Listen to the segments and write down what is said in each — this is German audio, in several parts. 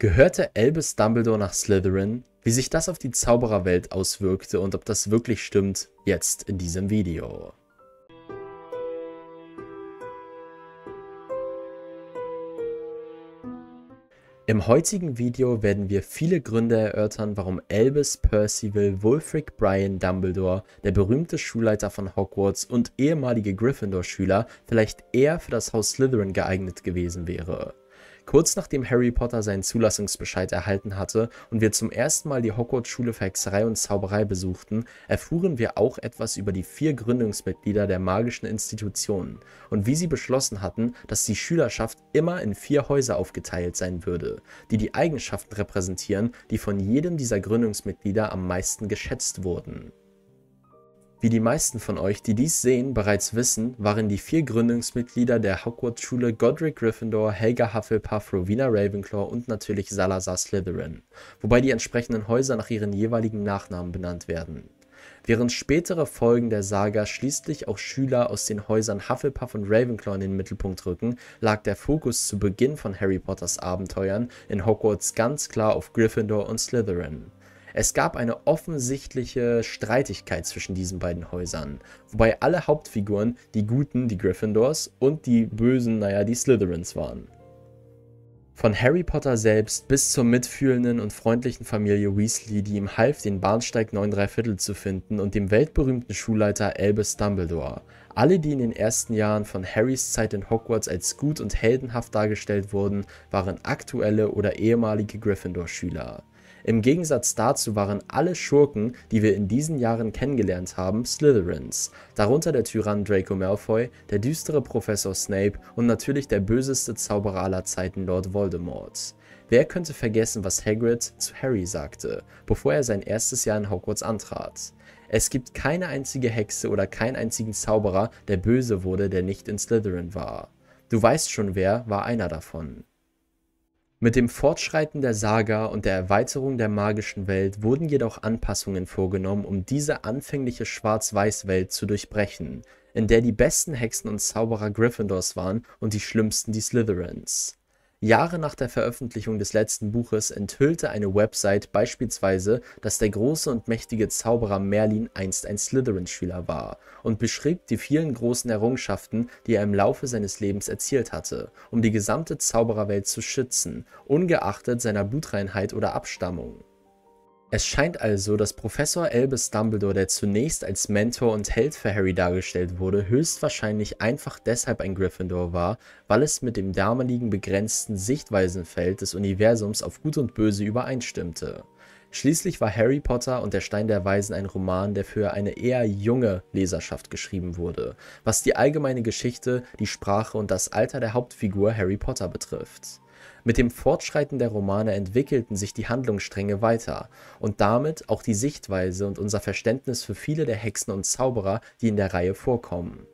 Gehörte Albus Dumbledore nach Slytherin? Wie sich das auf die Zaubererwelt auswirkte und ob das wirklich stimmt, jetzt in diesem Video. Im heutigen Video werden wir viele Gründe erörtern, warum Albus Percival Wulfric Brian Dumbledore, der berühmte Schulleiter von Hogwarts und ehemalige Gryffindor-Schüler, vielleicht eher für das Haus Slytherin geeignet gewesen wäre. Kurz nachdem Harry Potter seinen Zulassungsbescheid erhalten hatte und wir zum ersten Mal die Hogwarts-Schule für Hexerei und Zauberei besuchten, erfuhren wir auch etwas über die vier Gründungsmitglieder der magischen Institutionen und wie sie beschlossen hatten, dass die Schülerschaft immer in vier Häuser aufgeteilt sein würde, die die Eigenschaften repräsentieren, die von jedem dieser Gründungsmitglieder am meisten geschätzt wurden. Wie die meisten von euch, die dies sehen, bereits wissen, waren die vier Gründungsmitglieder der Hogwarts-Schule Godric Gryffindor, Helga Hufflepuff, Rowena Ravenclaw und natürlich Salazar Slytherin, wobei die entsprechenden Häuser nach ihren jeweiligen Nachnamen benannt werden. Während spätere Folgen der Saga schließlich auch Schüler aus den Häusern Hufflepuff und Ravenclaw in den Mittelpunkt rücken, lag der Fokus zu Beginn von Harry Potters Abenteuern in Hogwarts ganz klar auf Gryffindor und Slytherin. Es gab eine offensichtliche Streitigkeit zwischen diesen beiden Häusern, wobei alle Hauptfiguren die Guten, die Gryffindors, und die Bösen, naja, die Slytherins waren. Von Harry Potter selbst bis zur mitfühlenden und freundlichen Familie Weasley, die ihm half, den Bahnsteig 9 Viertel zu finden, und dem weltberühmten Schulleiter Albus Dumbledore. Alle, die in den ersten Jahren von Harrys Zeit in Hogwarts als gut und heldenhaft dargestellt wurden, waren aktuelle oder ehemalige Gryffindor-Schüler. Im Gegensatz dazu waren alle Schurken, die wir in diesen Jahren kennengelernt haben, Slytherins, darunter der Tyrann Draco Malfoy, der düstere Professor Snape und natürlich der böseste Zauberer aller Zeiten Lord Voldemort. Wer könnte vergessen, was Hagrid zu Harry sagte, bevor er sein erstes Jahr in Hogwarts antrat? Es gibt keine einzige Hexe oder keinen einzigen Zauberer, der böse wurde, der nicht in Slytherin war. Du weißt schon wer, war einer davon. Mit dem Fortschreiten der Saga und der Erweiterung der magischen Welt wurden jedoch Anpassungen vorgenommen, um diese anfängliche Schwarz-Weiß-Welt zu durchbrechen, in der die besten Hexen und Zauberer Gryffindors waren und die schlimmsten die Slytherins. Jahre nach der Veröffentlichung des letzten Buches enthüllte eine Website beispielsweise, dass der große und mächtige Zauberer Merlin einst ein Slytherin-Schüler war und beschrieb die vielen großen Errungenschaften, die er im Laufe seines Lebens erzielt hatte, um die gesamte Zaubererwelt zu schützen, ungeachtet seiner Blutreinheit oder Abstammung es scheint also, dass Professor Albus Dumbledore, der zunächst als Mentor und Held für Harry dargestellt wurde, höchstwahrscheinlich einfach deshalb ein Gryffindor war, weil es mit dem damaligen begrenzten Sichtweisenfeld des Universums auf Gut und Böse übereinstimmte. Schließlich war Harry Potter und der Stein der Weisen ein Roman, der für eine eher junge Leserschaft geschrieben wurde, was die allgemeine Geschichte, die Sprache und das Alter der Hauptfigur Harry Potter betrifft. Mit dem Fortschreiten der Romane entwickelten sich die Handlungsstränge weiter und damit auch die Sichtweise und unser Verständnis für viele der Hexen und Zauberer, die in der Reihe vorkommen.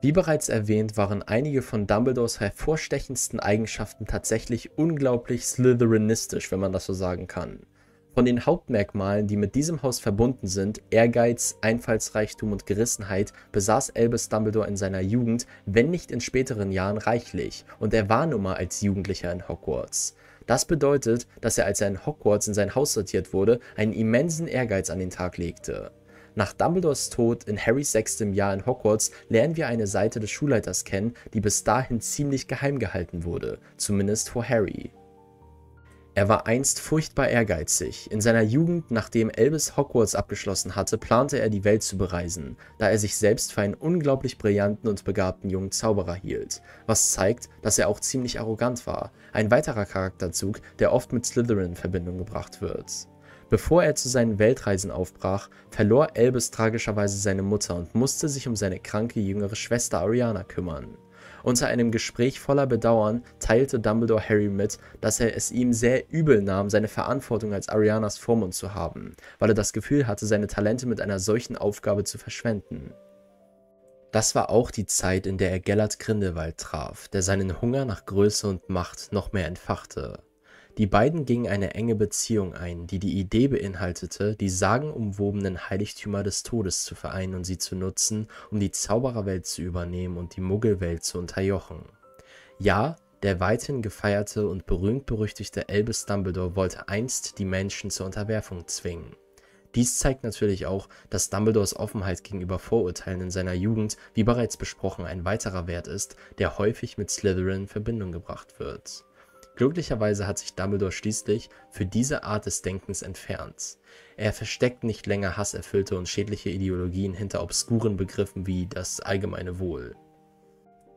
Wie bereits erwähnt, waren einige von Dumbledores hervorstechendsten Eigenschaften tatsächlich unglaublich Slytherinistisch, wenn man das so sagen kann. Von den Hauptmerkmalen, die mit diesem Haus verbunden sind, Ehrgeiz, Einfallsreichtum und Gerissenheit, besaß Albus Dumbledore in seiner Jugend, wenn nicht in späteren Jahren reichlich, und er war nun mal als Jugendlicher in Hogwarts. Das bedeutet, dass er, als er in Hogwarts in sein Haus sortiert wurde, einen immensen Ehrgeiz an den Tag legte. Nach Dumbledores Tod in Harrys sechstem Jahr in Hogwarts lernen wir eine Seite des Schulleiters kennen, die bis dahin ziemlich geheim gehalten wurde, zumindest vor Harry. Er war einst furchtbar ehrgeizig. In seiner Jugend, nachdem Elvis Hogwarts abgeschlossen hatte, plante er, die Welt zu bereisen, da er sich selbst für einen unglaublich brillanten und begabten jungen Zauberer hielt, was zeigt, dass er auch ziemlich arrogant war, ein weiterer Charakterzug, der oft mit Slytherin in Verbindung gebracht wird. Bevor er zu seinen Weltreisen aufbrach, verlor Elvis tragischerweise seine Mutter und musste sich um seine kranke jüngere Schwester Ariana kümmern. Unter einem Gespräch voller Bedauern teilte Dumbledore Harry mit, dass er es ihm sehr übel nahm, seine Verantwortung als Arianas Vormund zu haben, weil er das Gefühl hatte, seine Talente mit einer solchen Aufgabe zu verschwenden. Das war auch die Zeit, in der er Gellert Grindelwald traf, der seinen Hunger nach Größe und Macht noch mehr entfachte. Die beiden gingen eine enge Beziehung ein, die die Idee beinhaltete, die sagenumwobenen Heiligtümer des Todes zu vereinen und sie zu nutzen, um die Zaubererwelt zu übernehmen und die Muggelwelt zu unterjochen. Ja, der weithin gefeierte und berühmt-berüchtigte Albus Dumbledore wollte einst die Menschen zur Unterwerfung zwingen. Dies zeigt natürlich auch, dass Dumbledores Offenheit gegenüber Vorurteilen in seiner Jugend, wie bereits besprochen, ein weiterer Wert ist, der häufig mit Slytherin in Verbindung gebracht wird. Glücklicherweise hat sich Dumbledore schließlich für diese Art des Denkens entfernt. Er versteckt nicht länger hasserfüllte und schädliche Ideologien hinter obskuren Begriffen wie das allgemeine Wohl.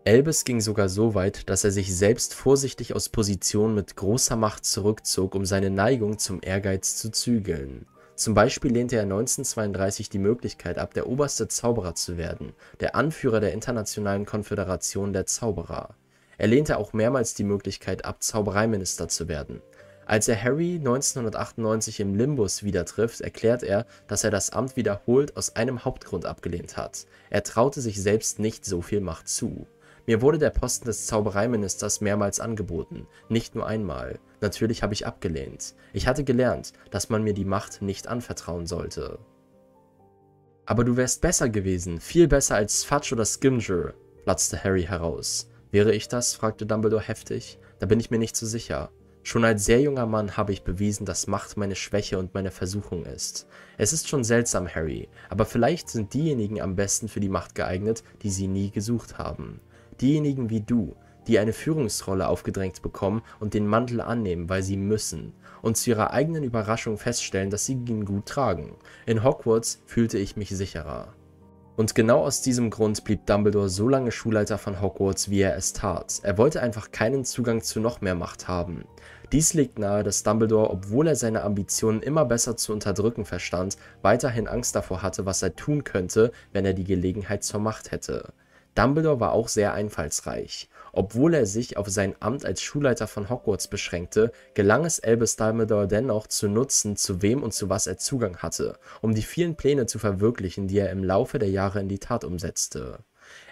Elbes ging sogar so weit, dass er sich selbst vorsichtig aus Positionen mit großer Macht zurückzog, um seine Neigung zum Ehrgeiz zu zügeln. Zum Beispiel lehnte er 1932 die Möglichkeit ab, der oberste Zauberer zu werden, der Anführer der Internationalen Konföderation der Zauberer. Er lehnte auch mehrmals die Möglichkeit ab, Zaubereiminister zu werden. Als er Harry 1998 im Limbus wieder trifft, erklärt er, dass er das Amt wiederholt aus einem Hauptgrund abgelehnt hat. Er traute sich selbst nicht so viel Macht zu. Mir wurde der Posten des Zaubereiministers mehrmals angeboten, nicht nur einmal. Natürlich habe ich abgelehnt. Ich hatte gelernt, dass man mir die Macht nicht anvertrauen sollte. Aber du wärst besser gewesen, viel besser als Fudge oder Skimger, platzte Harry heraus. Wäre ich das? fragte Dumbledore heftig. Da bin ich mir nicht so sicher. Schon als sehr junger Mann habe ich bewiesen, dass Macht meine Schwäche und meine Versuchung ist. Es ist schon seltsam, Harry, aber vielleicht sind diejenigen am besten für die Macht geeignet, die sie nie gesucht haben. Diejenigen wie du, die eine Führungsrolle aufgedrängt bekommen und den Mantel annehmen, weil sie müssen, und zu ihrer eigenen Überraschung feststellen, dass sie ihn gut tragen. In Hogwarts fühlte ich mich sicherer. Und genau aus diesem Grund blieb Dumbledore so lange Schulleiter von Hogwarts, wie er es tat. Er wollte einfach keinen Zugang zu noch mehr Macht haben. Dies legt nahe, dass Dumbledore, obwohl er seine Ambitionen immer besser zu unterdrücken verstand, weiterhin Angst davor hatte, was er tun könnte, wenn er die Gelegenheit zur Macht hätte. Dumbledore war auch sehr einfallsreich. Obwohl er sich auf sein Amt als Schulleiter von Hogwarts beschränkte, gelang es Albus Dumbledore dennoch zu nutzen, zu wem und zu was er Zugang hatte, um die vielen Pläne zu verwirklichen, die er im Laufe der Jahre in die Tat umsetzte.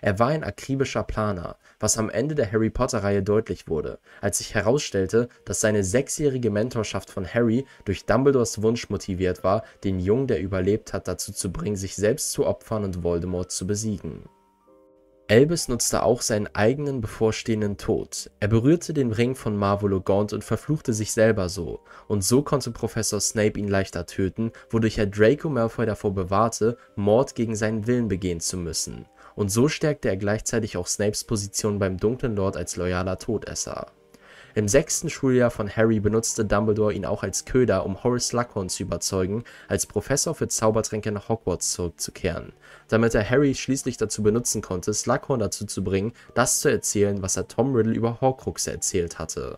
Er war ein akribischer Planer, was am Ende der Harry Potter-Reihe deutlich wurde, als sich herausstellte, dass seine sechsjährige Mentorschaft von Harry durch Dumbledores Wunsch motiviert war, den Jungen, der überlebt hat, dazu zu bringen, sich selbst zu opfern und Voldemort zu besiegen. Elbes nutzte auch seinen eigenen bevorstehenden Tod. Er berührte den Ring von Marvolo-Gaunt und verfluchte sich selber so, und so konnte Professor Snape ihn leichter töten, wodurch er Draco Malfoy davor bewahrte, Mord gegen seinen Willen begehen zu müssen. Und so stärkte er gleichzeitig auch Snapes Position beim Dunklen Lord als loyaler Todesser. Im sechsten Schuljahr von Harry benutzte Dumbledore ihn auch als Köder, um Horace Slughorn zu überzeugen, als Professor für Zaubertränke nach Hogwarts zurückzukehren, damit er Harry schließlich dazu benutzen konnte, Slughorn dazu zu bringen, das zu erzählen, was er Tom Riddle über Horcruxe erzählt hatte.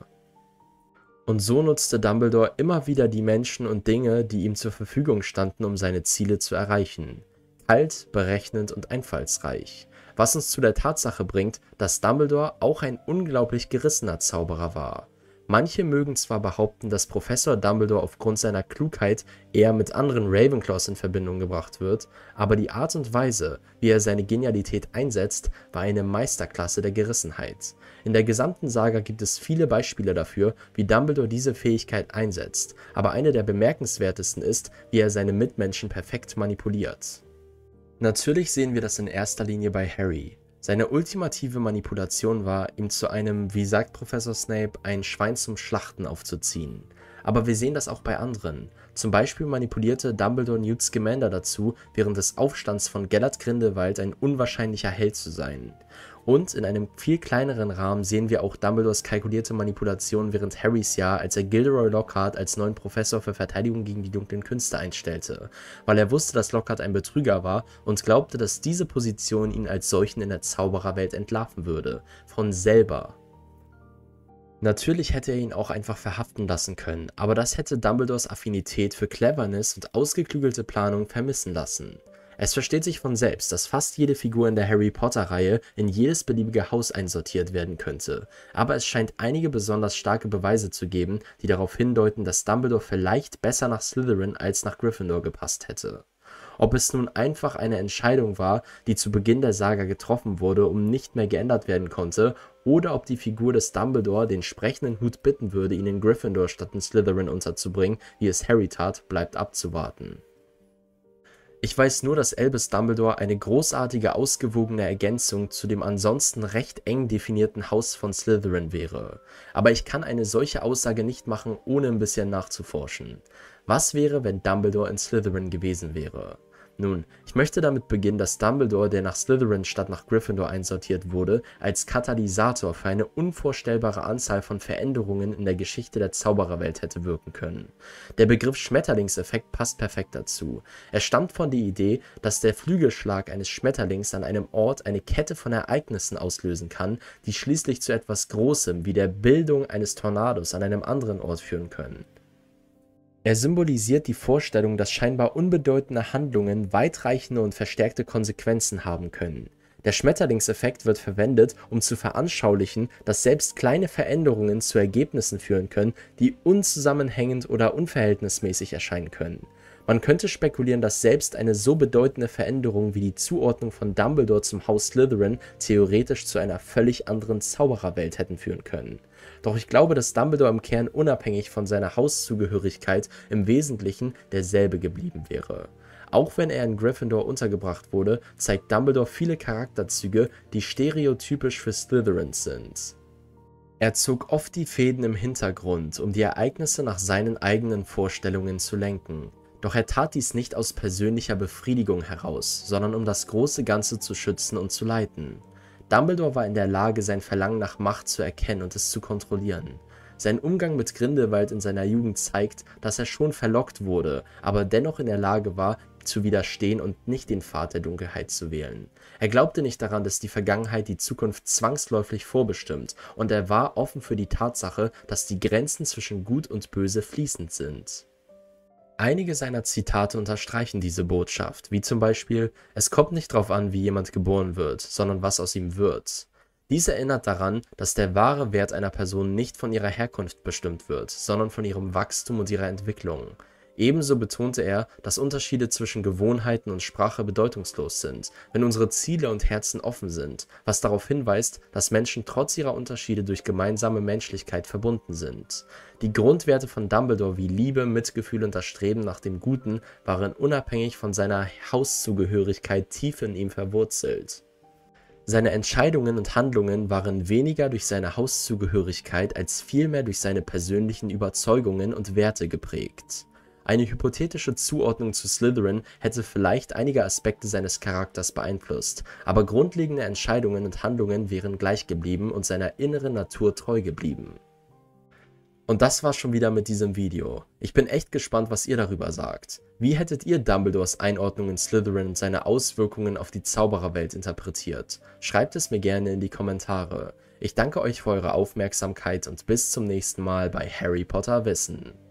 Und so nutzte Dumbledore immer wieder die Menschen und Dinge, die ihm zur Verfügung standen, um seine Ziele zu erreichen. Kalt, berechnend und einfallsreich was uns zu der Tatsache bringt, dass Dumbledore auch ein unglaublich gerissener Zauberer war. Manche mögen zwar behaupten, dass Professor Dumbledore aufgrund seiner Klugheit eher mit anderen Ravenclaws in Verbindung gebracht wird, aber die Art und Weise, wie er seine Genialität einsetzt, war eine Meisterklasse der Gerissenheit. In der gesamten Saga gibt es viele Beispiele dafür, wie Dumbledore diese Fähigkeit einsetzt, aber eine der bemerkenswertesten ist, wie er seine Mitmenschen perfekt manipuliert. Natürlich sehen wir das in erster Linie bei Harry. Seine ultimative Manipulation war, ihm zu einem, wie sagt Professor Snape, ein Schwein zum Schlachten aufzuziehen. Aber wir sehen das auch bei anderen. Zum Beispiel manipulierte Dumbledore Newt Scamander dazu, während des Aufstands von Gellert Grindelwald ein unwahrscheinlicher Held zu sein. Und in einem viel kleineren Rahmen sehen wir auch Dumbledores kalkulierte Manipulation während Harrys Jahr, als er Gilderoy Lockhart als neuen Professor für Verteidigung gegen die dunklen Künste einstellte, weil er wusste, dass Lockhart ein Betrüger war und glaubte, dass diese Position ihn als solchen in der Zaubererwelt entlarven würde. Von selber. Natürlich hätte er ihn auch einfach verhaften lassen können, aber das hätte Dumbledores Affinität für Cleverness und ausgeklügelte Planung vermissen lassen. Es versteht sich von selbst, dass fast jede Figur in der Harry Potter-Reihe in jedes beliebige Haus einsortiert werden könnte, aber es scheint einige besonders starke Beweise zu geben, die darauf hindeuten, dass Dumbledore vielleicht besser nach Slytherin als nach Gryffindor gepasst hätte. Ob es nun einfach eine Entscheidung war, die zu Beginn der Saga getroffen wurde und nicht mehr geändert werden konnte, oder ob die Figur des Dumbledore den sprechenden Hut bitten würde, ihn in Gryffindor statt in Slytherin unterzubringen, wie es Harry tat, bleibt abzuwarten. Ich weiß nur, dass Albus Dumbledore eine großartige ausgewogene Ergänzung zu dem ansonsten recht eng definierten Haus von Slytherin wäre, aber ich kann eine solche Aussage nicht machen, ohne ein bisschen nachzuforschen. Was wäre, wenn Dumbledore in Slytherin gewesen wäre? Nun, ich möchte damit beginnen, dass Dumbledore, der nach Slytherin statt nach Gryffindor einsortiert wurde, als Katalysator für eine unvorstellbare Anzahl von Veränderungen in der Geschichte der Zaubererwelt hätte wirken können. Der Begriff Schmetterlingseffekt passt perfekt dazu. Er stammt von der Idee, dass der Flügelschlag eines Schmetterlings an einem Ort eine Kette von Ereignissen auslösen kann, die schließlich zu etwas Großem wie der Bildung eines Tornados an einem anderen Ort führen können. Er symbolisiert die Vorstellung, dass scheinbar unbedeutende Handlungen weitreichende und verstärkte Konsequenzen haben können. Der Schmetterlingseffekt wird verwendet, um zu veranschaulichen, dass selbst kleine Veränderungen zu Ergebnissen führen können, die unzusammenhängend oder unverhältnismäßig erscheinen können man könnte spekulieren, dass selbst eine so bedeutende Veränderung wie die Zuordnung von Dumbledore zum Haus Slytherin theoretisch zu einer völlig anderen Zaubererwelt hätten führen können. Doch ich glaube, dass Dumbledore im Kern unabhängig von seiner Hauszugehörigkeit im Wesentlichen derselbe geblieben wäre. Auch wenn er in Gryffindor untergebracht wurde, zeigt Dumbledore viele Charakterzüge, die stereotypisch für Slytherins sind. Er zog oft die Fäden im Hintergrund, um die Ereignisse nach seinen eigenen Vorstellungen zu lenken. Doch er tat dies nicht aus persönlicher Befriedigung heraus, sondern um das große Ganze zu schützen und zu leiten. Dumbledore war in der Lage, sein Verlangen nach Macht zu erkennen und es zu kontrollieren. Sein Umgang mit Grindelwald in seiner Jugend zeigt, dass er schon verlockt wurde, aber dennoch in der Lage war, zu widerstehen und nicht den Pfad der Dunkelheit zu wählen. Er glaubte nicht daran, dass die Vergangenheit die Zukunft zwangsläufig vorbestimmt, und er war offen für die Tatsache, dass die Grenzen zwischen Gut und Böse fließend sind. Einige seiner Zitate unterstreichen diese Botschaft, wie zum Beispiel Es kommt nicht darauf an, wie jemand geboren wird, sondern was aus ihm wird. Dies erinnert daran, dass der wahre Wert einer Person nicht von ihrer Herkunft bestimmt wird, sondern von ihrem Wachstum und ihrer Entwicklung. Ebenso betonte er, dass Unterschiede zwischen Gewohnheiten und Sprache bedeutungslos sind, wenn unsere Ziele und Herzen offen sind, was darauf hinweist, dass Menschen trotz ihrer Unterschiede durch gemeinsame Menschlichkeit verbunden sind. Die Grundwerte von Dumbledore wie Liebe, Mitgefühl und das Streben nach dem Guten waren unabhängig von seiner Hauszugehörigkeit tief in ihm verwurzelt. Seine Entscheidungen und Handlungen waren weniger durch seine Hauszugehörigkeit als vielmehr durch seine persönlichen Überzeugungen und Werte geprägt. Eine hypothetische Zuordnung zu Slytherin hätte vielleicht einige Aspekte seines Charakters beeinflusst, aber grundlegende Entscheidungen und Handlungen wären gleich geblieben und seiner inneren Natur treu geblieben. Und das war's schon wieder mit diesem Video. Ich bin echt gespannt, was ihr darüber sagt. Wie hättet ihr Dumbledores Einordnung in Slytherin und seine Auswirkungen auf die Zaubererwelt interpretiert? Schreibt es mir gerne in die Kommentare. Ich danke euch für eure Aufmerksamkeit und bis zum nächsten Mal bei Harry Potter Wissen.